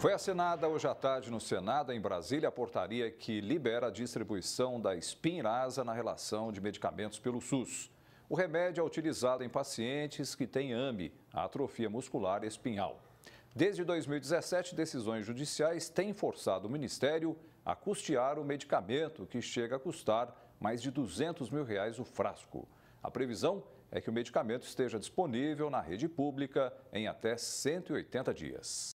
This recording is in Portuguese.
Foi assinada hoje à tarde no Senado, em Brasília, a portaria que libera a distribuição da espinrasa na relação de medicamentos pelo SUS. O remédio é utilizado em pacientes que têm AME, atrofia muscular espinhal. Desde 2017, decisões judiciais têm forçado o Ministério a custear o medicamento, que chega a custar mais de 200 mil reais o frasco. A previsão é que o medicamento esteja disponível na rede pública em até 180 dias.